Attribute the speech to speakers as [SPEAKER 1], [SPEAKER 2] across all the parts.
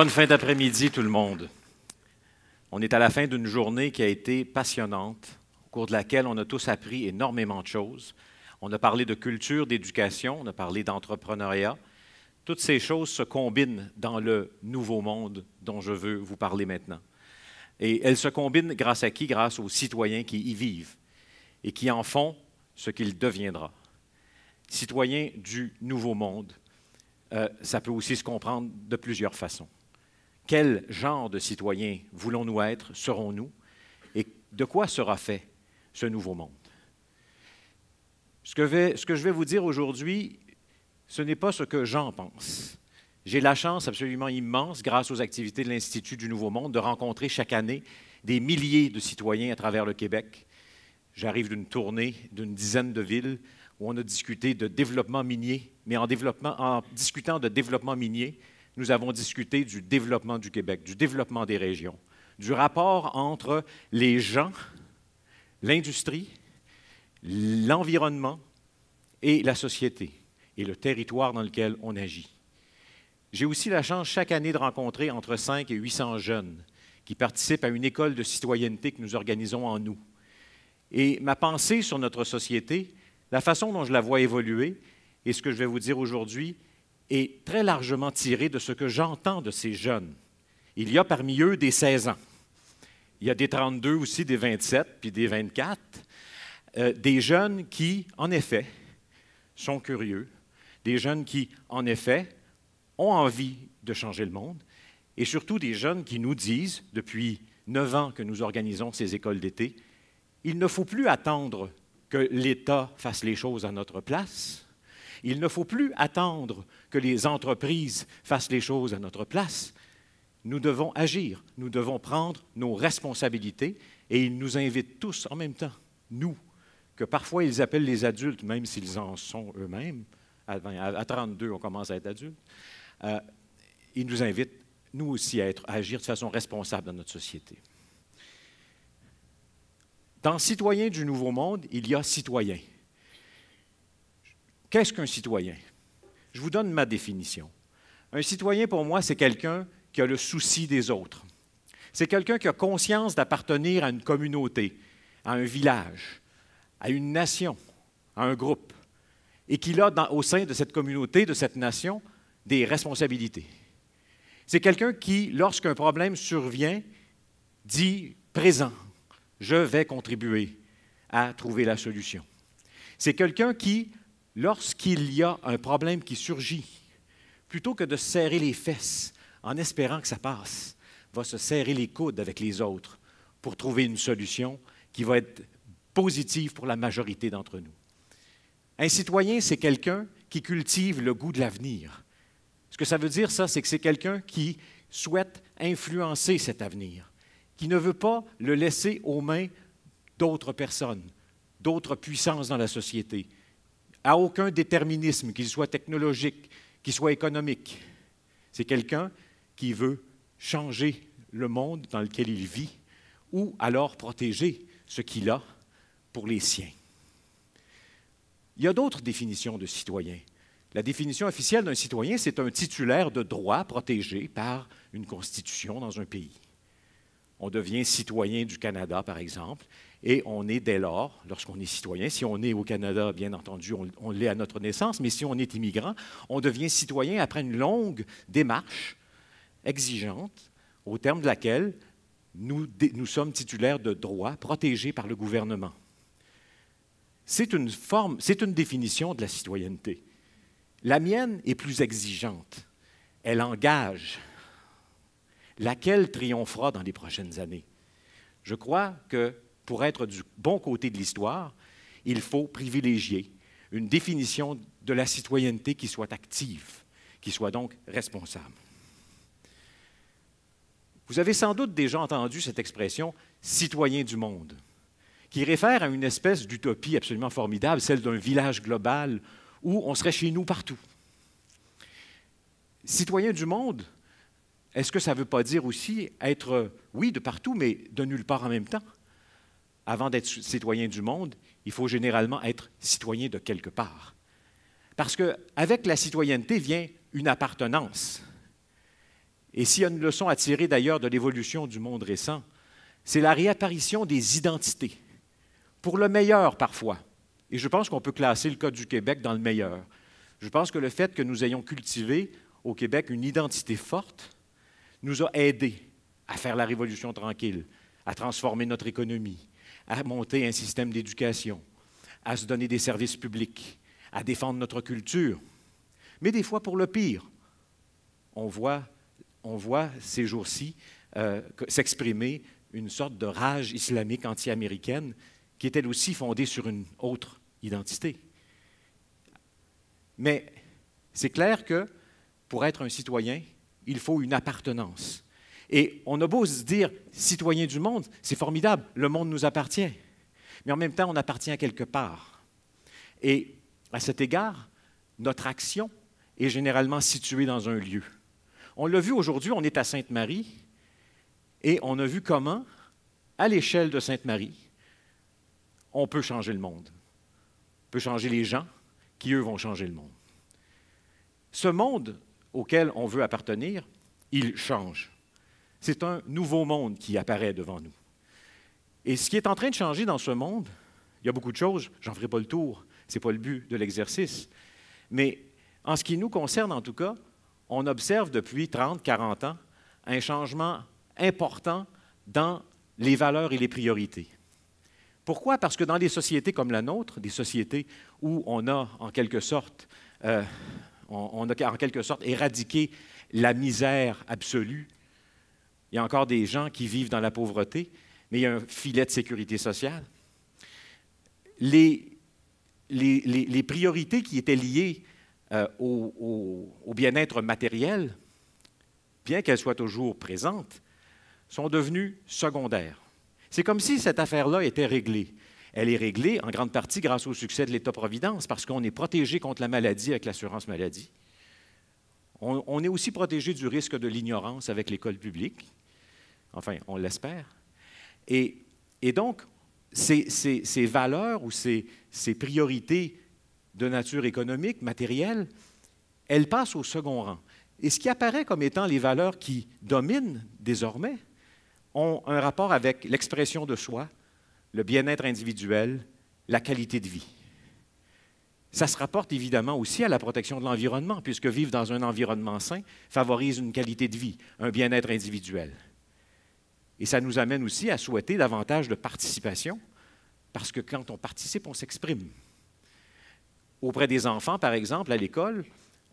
[SPEAKER 1] bonne fin d'après-midi tout le monde. On est à la fin d'une journée qui a été passionnante, au cours de laquelle on a tous appris énormément de choses. On a parlé de culture, d'éducation, on a parlé d'entrepreneuriat. Toutes ces choses se combinent dans le nouveau monde dont je veux vous parler maintenant. Et elles se combinent grâce à qui Grâce aux citoyens qui y vivent et qui en font ce qu'il deviendra. Citoyens du nouveau monde, euh, ça peut aussi se comprendre de plusieurs façons. Quel genre de citoyens voulons-nous être, serons-nous, et de quoi sera fait ce nouveau monde? Ce que, je vais vous dire aujourd'hui, ce n'est pas ce que j'en pense. J'ai la chance absolument immense, grâce aux activités de l'Institut du Nouveau Monde, de rencontrer chaque année des milliers de citoyens à travers le Québec. J'arrive d'une tournée d'une dizaine de villes où on a discuté de développement minier, mais en discutant de développement minier, nous avons discuté du développement du Québec, du développement des régions, du rapport entre les gens, l'industrie, l'environnement et la société et le territoire dans lequel on agit. J'ai aussi la chance chaque année de rencontrer entre 5 et 800 jeunes qui participent à une école de citoyenneté que nous organisons en nous. Et ma pensée sur notre société, la façon dont je la vois évoluer, et ce que je vais vous dire aujourd'hui, est très largement tiré de ce que j'entends de ces jeunes. Il y a parmi eux des 16 ans. Il y a des 32 aussi, des 27, puis des 24. Euh, des jeunes qui, en effet, sont curieux. Des jeunes qui, en effet, ont envie de changer le monde. Et surtout des jeunes qui nous disent, depuis neuf ans que nous organisons ces écoles d'été, il ne faut plus attendre que l'État fasse les choses à notre place. Il ne faut plus attendre que les entreprises fassent les choses à notre place. Nous devons agir, nous devons prendre nos responsabilités et ils nous invitent tous en même temps, nous, que parfois ils appellent les adultes, même s'ils en sont eux-mêmes, à 32 on commence à être adultes. Euh, ils nous invitent, nous aussi, à, à agir de façon responsable dans notre société. Dans Citoyens du Nouveau Monde, il y a citoyens. Qu'est-ce qu'un citoyen? Je vous donne ma définition. Un citoyen, pour moi, c'est quelqu'un qui a le souci des autres. C'est quelqu'un qui a conscience d'appartenir à une communauté, à un village, à une nation, à un groupe, et qui a au sein de cette communauté, de cette nation, des responsabilités. C'est quelqu'un qui, lorsqu'un problème survient, dit présent, je vais contribuer à trouver la solution. C'est quelqu'un qui, lorsqu'il y a un problème qui surgit, plutôt que de serrer les fesses en espérant que ça passe, va se serrer les coudes avec les autres pour trouver une solution qui va être positive pour la majorité d'entre nous. Un citoyen, c'est quelqu'un qui cultive le goût de l'avenir. Ce que ça veut dire, ça, c'est que c'est quelqu'un qui souhaite influencer cet avenir, qui ne veut pas le laisser aux mains d'autres personnes, d'autres puissances dans la société, à aucun déterminisme, qu'il soit technologique, qu'il soit économique. C'est quelqu'un qui veut changer le monde dans lequel il vit ou alors protéger ce qu'il a pour les siens. Il y a d'autres définitions de citoyen. La définition officielle d'un citoyen, c'est un titulaire de droits protégés par une constitution dans un pays. On devient citoyen du Canada, par exemple, et on est dès lors, lorsqu'on est citoyen, si on est au Canada, bien entendu, on, l'est à notre naissance, mais si on est immigrant, on devient citoyen après une longue démarche exigeante, au terme de laquelle nous, nous sommes titulaires de droits protégés par le gouvernement. C'est une forme, c'est une définition de la citoyenneté. La mienne est plus exigeante. Elle engage, laquelle triomphera dans les prochaines années. Je crois que pour être du bon côté de l'histoire, il faut privilégier une définition de la citoyenneté qui soit active, qui soit donc responsable. Vous avez sans doute déjà entendu cette expression citoyen du monde, qui réfère à une espèce d'utopie absolument formidable, celle d'un village global où on serait chez nous partout. Citoyen du monde, est-ce que ça ne veut pas dire aussi être, oui, de partout, mais de nulle part en même temps? avant d'être citoyen du monde, il faut généralement être citoyen de quelque part. Parce qu'avec la citoyenneté vient une appartenance. Et s'il y a une leçon à tirer d'ailleurs de l'évolution du monde récent, c'est la réapparition des identités, pour le meilleur parfois. Et je pense qu'on peut classer le cas du Québec dans le meilleur. Je pense que le fait que nous ayons cultivé au Québec une identité forte nous a aidés à faire la révolution tranquille, à transformer notre économie, à monter un système d'éducation, à se donner des services publics, à défendre notre culture. Mais des fois, pour le pire, on voit, ces jours-ci euh, s'exprimer une sorte de rage islamique anti-américaine qui est elle aussi fondée sur une autre identité. Mais c'est clair que pour être un citoyen, il faut une appartenance. Et on a beau se dire citoyen du monde, c'est formidable, le monde nous appartient. Mais en même temps, on appartient à quelque part. Et à cet égard, notre action est généralement située dans un lieu. On l'a vu aujourd'hui, on est à Sainte-Marie, et on a vu comment, à l'échelle de Sainte-Marie, on peut changer le monde. On peut changer les gens qui, eux, vont changer le monde. Ce monde auquel on veut appartenir, il change c'est un nouveau monde qui apparaît devant nous. Et ce qui est en train de changer dans ce monde, il y a beaucoup de choses, j'en ferai pas le tour, ce n'est pas le but de l'exercice, mais en ce qui nous concerne en tout cas, on observe depuis 30, 40 ans un changement important dans les valeurs et les priorités. Pourquoi? Parce que dans des sociétés comme la nôtre, des sociétés où on a en sorte, euh, on a en quelque sorte éradiqué la misère absolue, il y a encore des gens qui vivent dans la pauvreté, mais il y a un filet de sécurité sociale. Les, priorités qui étaient liées euh, au, au bien-être matériel, bien qu'elles soient toujours présentes, sont devenues secondaires. C'est comme si cette affaire-là était réglée. Elle est réglée en grande partie grâce au succès de l'État-providence parce qu'on est protégé contre la maladie avec l'assurance maladie. On, est aussi protégé du risque de l'ignorance avec l'école publique. Enfin, on l'espère. Et, donc, ces, valeurs ou ces, ces, priorités de nature économique, matérielle, elles passent au second rang. Et ce qui apparaît comme étant les valeurs qui dominent désormais ont un rapport avec l'expression de soi, le bien-être individuel, la qualité de vie. Ça se rapporte évidemment aussi à la protection de l'environnement, puisque vivre dans un environnement sain favorise une qualité de vie, un bien-être individuel. Et ça nous amène aussi à souhaiter davantage de participation, parce que quand on participe, on s'exprime. Auprès des enfants, par exemple, à l'école,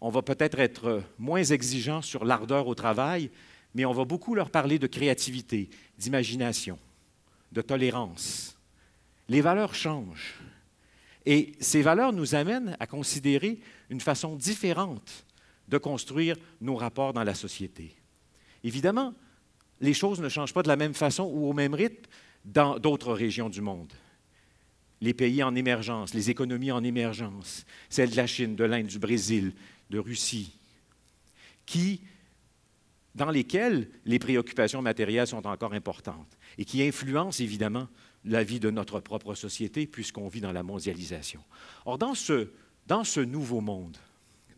[SPEAKER 1] on va peut-être être moins exigeant sur l'ardeur au travail, mais on va beaucoup leur parler de créativité, d'imagination, de tolérance. Les valeurs changent. Et ces valeurs nous amènent à considérer une façon différente de construire nos rapports dans la société. Évidemment, les choses ne changent pas de la même façon ou au même rythme dans d'autres régions du monde. Les pays en émergence, les économies en émergence, celles de la Chine, de l'Inde, du Brésil, de Russie, qui, dans lesquelles les préoccupations matérielles sont encore importantes et qui influencent évidemment la vie de notre propre société, puisqu'on vit dans la mondialisation. Or, dans ce, nouveau monde,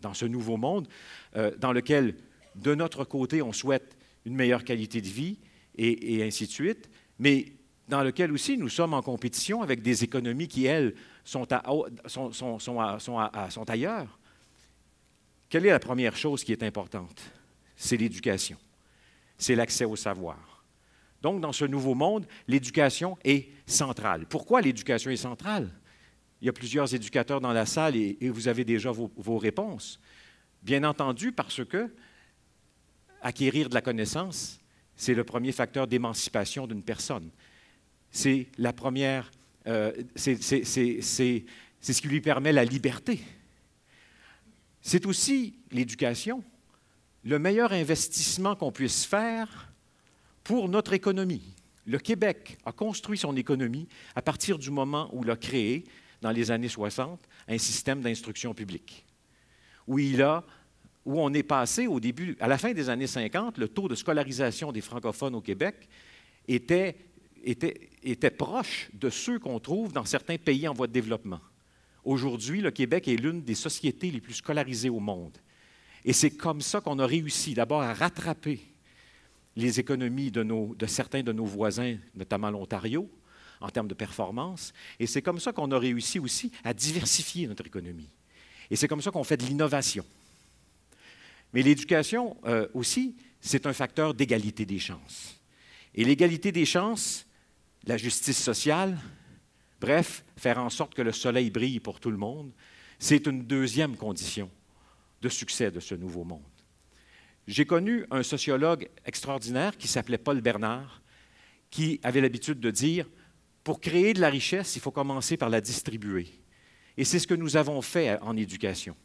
[SPEAKER 1] dans ce nouveau monde euh, dans lequel, de notre côté, on souhaite une meilleure qualité de vie et, ainsi de suite, mais dans lequel aussi nous sommes en compétition avec des économies qui, elles, sont, à, ailleurs, quelle est la première chose qui est importante? C'est l'éducation, c'est l'accès au savoir. Donc, dans ce nouveau monde, l'éducation est centrale. Pourquoi l'éducation est centrale? Il y a plusieurs éducateurs dans la salle et, vous avez déjà vos, réponses. Bien entendu, parce que acquérir de la connaissance, c'est le premier facteur d'émancipation d'une personne. C'est la première, euh, c'est ce qui lui permet la liberté. C'est aussi l'éducation. Le meilleur investissement qu'on puisse faire, pour notre économie. Le Québec a construit son économie à partir du moment où il a créé, dans les années 60, un système d'instruction publique, où, il a, où on est passé au début, à la fin des années 50, le taux de scolarisation des francophones au Québec était proche de ceux qu'on trouve dans certains pays en voie de développement. Aujourd'hui, le Québec est l'une des sociétés les plus scolarisées au monde. Et c'est comme ça qu'on a réussi d'abord à rattraper les économies de, certains de nos voisins, notamment l'Ontario, en termes de performance. Et c'est comme ça qu'on a réussi aussi à diversifier notre économie. Et c'est comme ça qu'on fait de l'innovation. Mais l'éducation euh, aussi, c'est un facteur d'égalité des chances. Et l'égalité des chances, la justice sociale, bref, faire en sorte que le soleil brille pour tout le monde, c'est une deuxième condition de succès de ce nouveau monde. J'ai connu un sociologue extraordinaire qui s'appelait Paul Bernard, qui avait l'habitude de dire, pour créer de la richesse, il faut commencer par la distribuer. Et c'est ce que nous avons fait euh, en éducation.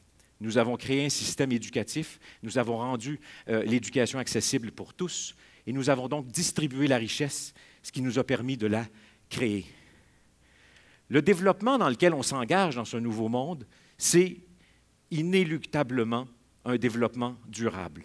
[SPEAKER 1] Nous avons créé un système éducatif, nous avons rendu euh, l'éducation accessible pour tous, et nous avons donc distribué la richesse, ce qui nous a permis de la créer. Le développement dans lequel on s'engage dans ce nouveau monde, c'est inéluctablement un développement durable.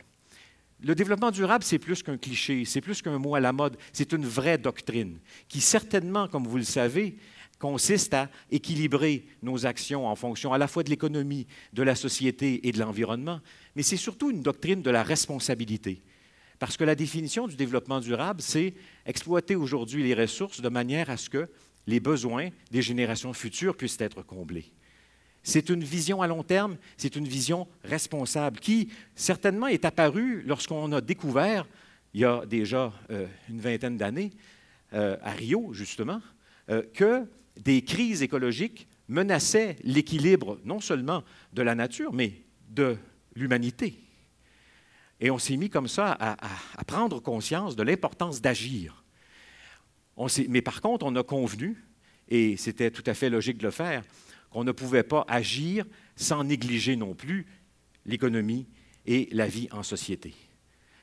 [SPEAKER 1] Le développement durable, c'est plus qu'un cliché, c'est plus qu'un mot à la mode, c'est une vraie doctrine qui certainement, comme vous le savez, consiste à équilibrer nos actions en fonction à la fois de l'économie, de la société et de l'environnement, mais c'est surtout une doctrine de la responsabilité. Parce que la définition du développement durable, c'est exploiter aujourd'hui les ressources de manière à ce que les besoins des générations futures puissent être comblés. C'est une vision à long terme, c'est une vision responsable qui certainement est apparue lorsqu'on a découvert, il y a déjà euh, une vingtaine d'années, euh, à Rio justement, euh, que des crises écologiques menaçaient l'équilibre non seulement de la nature, mais de l'humanité. Et on s'est mis comme ça à prendre conscience de l'importance d'agir. Mais par contre, on a convenu, et c'était tout à fait logique de le faire, qu'on ne pouvait pas agir sans négliger non plus l'économie et la vie en société.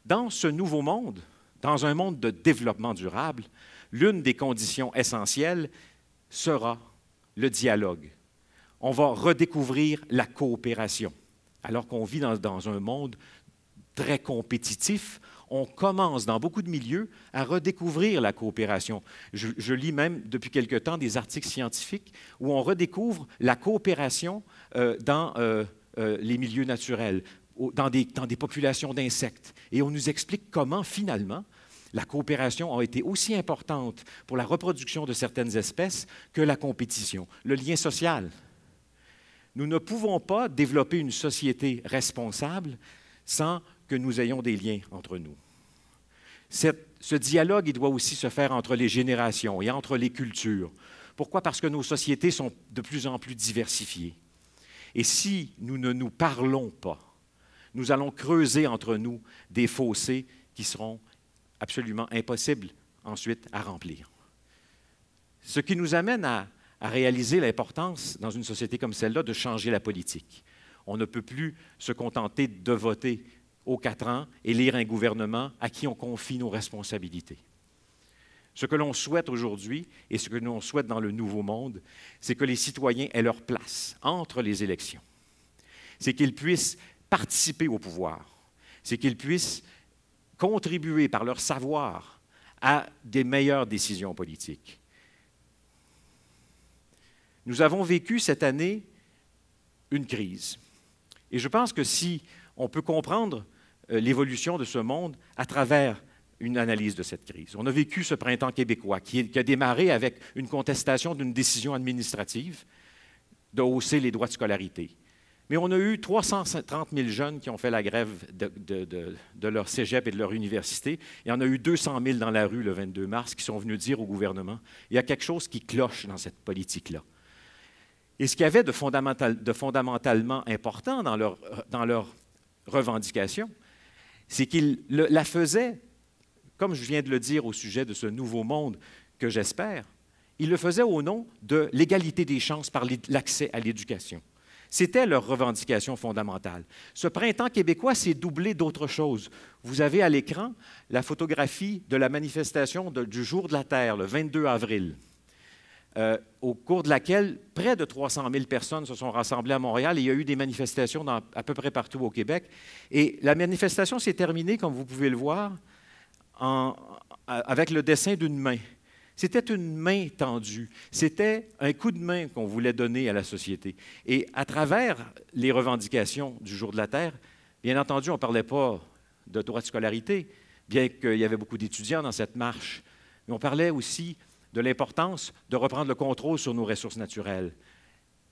[SPEAKER 1] Dans ce nouveau monde, dans un monde de développement durable, l'une des conditions essentielles sera le dialogue. On va redécouvrir la coopération, alors qu'on vit dans, un monde très compétitif, on commence dans beaucoup de milieux à redécouvrir la coopération. Je, lis même depuis quelque temps des articles scientifiques où on redécouvre la coopération euh, dans euh, euh, les milieux naturels, dans dans des populations d'insectes. Et on nous explique comment, finalement, la coopération a été aussi importante pour la reproduction de certaines espèces que la compétition, le lien social. Nous ne pouvons pas développer une société responsable sans que nous ayons des liens entre nous. ce dialogue, il doit aussi se faire entre les générations et entre les cultures. Pourquoi? Parce que nos sociétés sont de plus en plus diversifiées. Et si nous ne nous parlons pas, nous allons creuser entre nous des fossés qui seront absolument impossibles ensuite à remplir. Ce qui nous amène à réaliser l'importance, dans une société comme celle-là, de changer la politique. On ne peut plus se contenter de voter aux quatre ans, élire un gouvernement à qui on confie nos responsabilités. Ce que l'on souhaite aujourd'hui et ce que l'on souhaite dans le nouveau monde, c'est que les citoyens aient leur place entre les élections. C'est qu'ils puissent participer au pouvoir. C'est qu'ils puissent contribuer par leur savoir à des meilleures décisions politiques. Nous avons vécu cette année une crise. Et je pense que si on peut comprendre euh, l'évolution de ce monde à travers une analyse de cette crise. On a vécu ce printemps québécois qui, a démarré avec une contestation d'une décision administrative de hausser les droits de scolarité. Mais on a eu 330 000 jeunes qui ont fait la grève de, leur cégep et de leur université. et on a eu 200 000 dans la rue le 22 mars qui sont venus dire au gouvernement il y a quelque chose qui cloche dans cette politique-là. Et ce qu'il y avait de, fondamentalement important dans leur, dans leur revendication, c'est qu'il la faisait, comme je viens de le dire au sujet de ce nouveau monde que j'espère, il le faisait au nom de l'égalité des chances par l'accès à l'éducation. C'était leur revendication fondamentale. Ce printemps québécois s'est doublé d'autres choses. Vous avez à l'écran la photographie de la manifestation du Jour de la Terre, le 22 avril. Euh, au cours de laquelle près de 300 000 personnes se sont rassemblées à Montréal et il y a eu des manifestations à peu près partout au Québec. Et la manifestation s'est terminée, comme vous pouvez le voir, avec le dessin d'une main. C'était une main tendue. C'était un coup de main qu'on voulait donner à la société. Et à travers les revendications du Jour de la Terre, bien entendu, on ne parlait pas de droit de scolarité, bien qu'il y avait beaucoup d'étudiants dans cette marche. Mais on parlait aussi de l'importance de reprendre le contrôle sur nos ressources naturelles,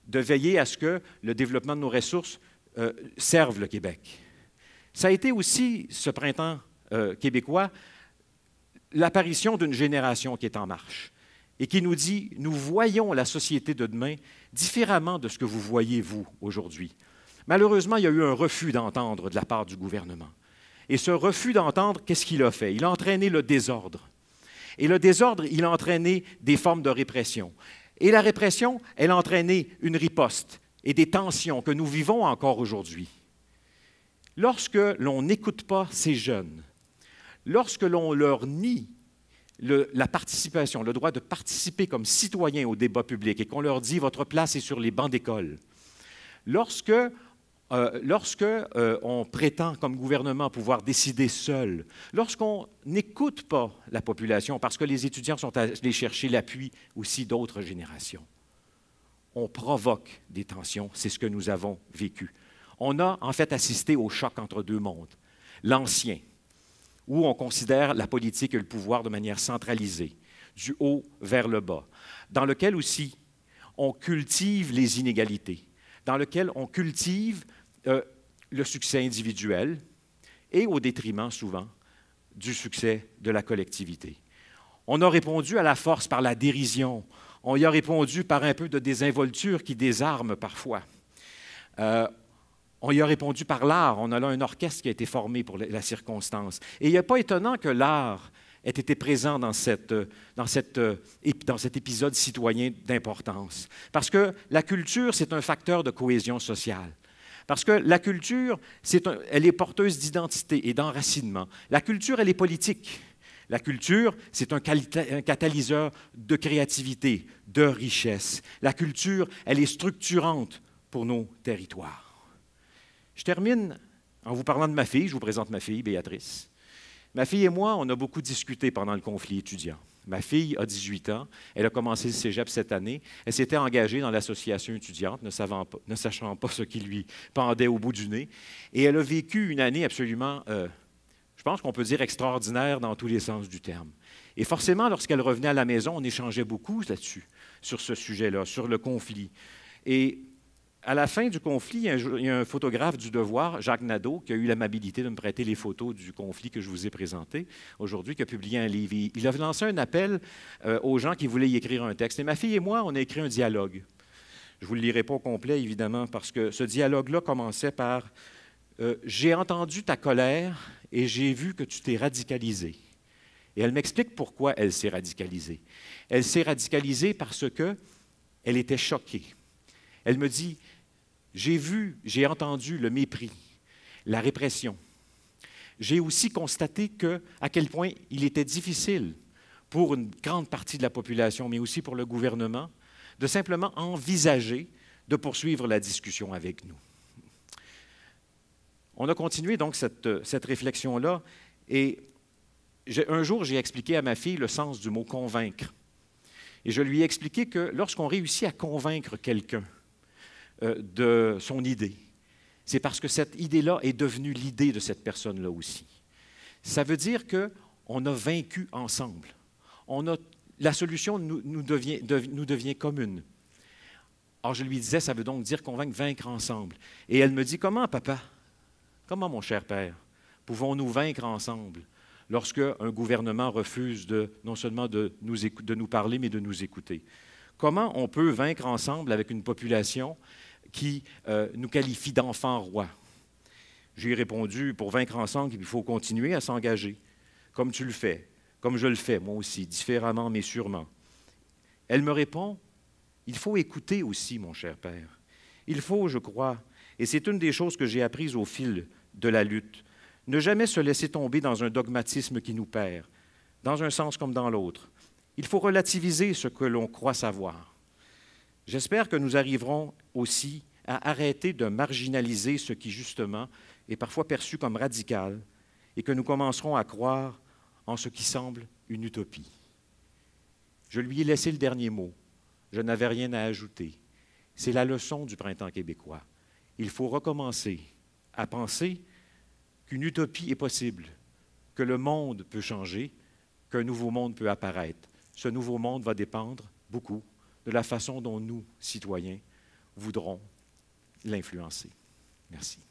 [SPEAKER 1] de veiller à ce que le développement de nos ressources euh, serve le Québec. Ça a été aussi, ce printemps euh, québécois, l'apparition d'une génération qui est en marche et qui nous dit, nous voyons la société de demain différemment de ce que vous voyez, vous, aujourd'hui. Malheureusement, il y a eu un refus d'entendre de la part du gouvernement. Et ce refus d'entendre, qu'est-ce qu'il a fait? Il a entraîné le désordre. Et le désordre, il a entraîné des formes de répression. Et la répression, elle a entraîné une riposte et des tensions que nous vivons encore aujourd'hui. Lorsque l'on n'écoute pas ces jeunes, lorsque l'on leur nie la participation, le droit de participer comme citoyen au débat public et qu'on leur dit votre place est sur les bancs d'école, lorsque euh, lorsqu'on euh, prétend comme gouvernement pouvoir décider seul, lorsqu'on n'écoute pas la population, parce que les étudiants sont allés chercher l'appui aussi d'autres générations, on provoque des tensions. C'est ce que nous avons vécu. On a en fait assisté au choc entre deux mondes. L'ancien, où on considère la politique et le pouvoir de manière centralisée, du haut vers le bas, dans lequel aussi on cultive les inégalités, dans lequel on cultive euh, le succès individuel et au détriment souvent du succès de la collectivité. On a répondu à la force par la dérision. On y a répondu par un peu de désinvolture qui désarme parfois. Euh, on y a répondu par l'art. On a là un orchestre qui a été formé pour la circonstance. Et il n'est pas étonnant que l'art ait été présent euh, dans cet épisode citoyen d'importance. Parce que la culture, c'est un facteur de cohésion sociale. Parce que la culture, elle est porteuse d'identité et d'enracinement. La culture, elle est politique. La culture, c'est un, catalyseur de créativité, de richesse. La culture, elle est structurante pour nos territoires. Je termine en vous parlant de ma fille. Je vous présente ma fille, Béatrice. Ma fille et moi, on a beaucoup discuté pendant le conflit étudiant. Ma fille a 18 ans, elle a commencé le cégep cette année, elle s'était engagée dans l'association étudiante, ne, sachant pas ce qui lui pendait au bout du nez, et elle a vécu une année absolument, euh, je pense qu'on peut dire extraordinaire dans tous les sens du terme. Et forcément, lorsqu'elle revenait à la maison, on échangeait beaucoup là-dessus, sur ce sujet-là, sur le conflit. Et à la fin du conflit, il y, a un, photographe du Devoir, Jacques Nadeau, qui a eu l'amabilité de me prêter les photos du conflit que je vous ai présenté aujourd'hui, qui a publié un livre. Il a lancé un appel euh, aux gens qui voulaient y écrire un texte. Et ma fille et moi, on a écrit un dialogue. Je ne vous le lirai pas au complet, évidemment, parce que ce dialogue-là commençait par euh, J'ai entendu ta colère et j'ai vu que tu t'es radicalisé. Et elle m'explique pourquoi elle s'est radicalisée. Elle s'est radicalisée parce que elle était choquée. Elle me dit j'ai vu, j'ai entendu le mépris, la répression. J'ai aussi constaté que, à quel point il était difficile pour une grande partie de la population, mais aussi pour le gouvernement, de simplement envisager de poursuivre la discussion avec nous. On a continué donc cette, cette réflexion-là et un jour, j'ai expliqué à ma fille le sens du mot convaincre. Et je lui ai expliqué que lorsqu'on réussit à convaincre quelqu'un, euh, de son idée, c'est parce que cette idée-là est devenue l'idée de cette personne-là aussi. Ça veut dire qu'on a vaincu ensemble. On a, la solution nous, devient, commune. Alors je lui disais, ça veut donc dire qu'on va vaincre ensemble. Et elle me dit, comment papa, comment mon cher père, pouvons-nous vaincre ensemble lorsque un gouvernement refuse de, non seulement de de nous parler, mais de nous écouter? Comment on peut vaincre ensemble avec une population qui euh, nous qualifie d'enfants rois. J'ai répondu, pour vaincre ensemble, il faut continuer à s'engager, comme tu le fais, comme je le fais, moi aussi, différemment mais sûrement. Elle me répond, il faut écouter aussi, mon cher Père. Il faut, je crois, et c'est une des choses que j'ai apprises au fil de la lutte, ne jamais se laisser tomber dans un dogmatisme qui nous perd, dans un sens comme dans l'autre. Il faut relativiser ce que l'on croit savoir. J'espère que nous arriverons aussi à arrêter de marginaliser ce qui, justement, est parfois perçu comme radical et que nous commencerons à croire en ce qui semble une utopie. Je lui ai laissé le dernier mot. Je n'avais rien à ajouter. C'est la leçon du printemps québécois. Il faut recommencer à penser qu'une utopie est possible, que le monde peut changer, qu'un nouveau monde peut apparaître. Ce nouveau monde va dépendre beaucoup de la façon dont nous, citoyens, voudrons l'influencer. Merci.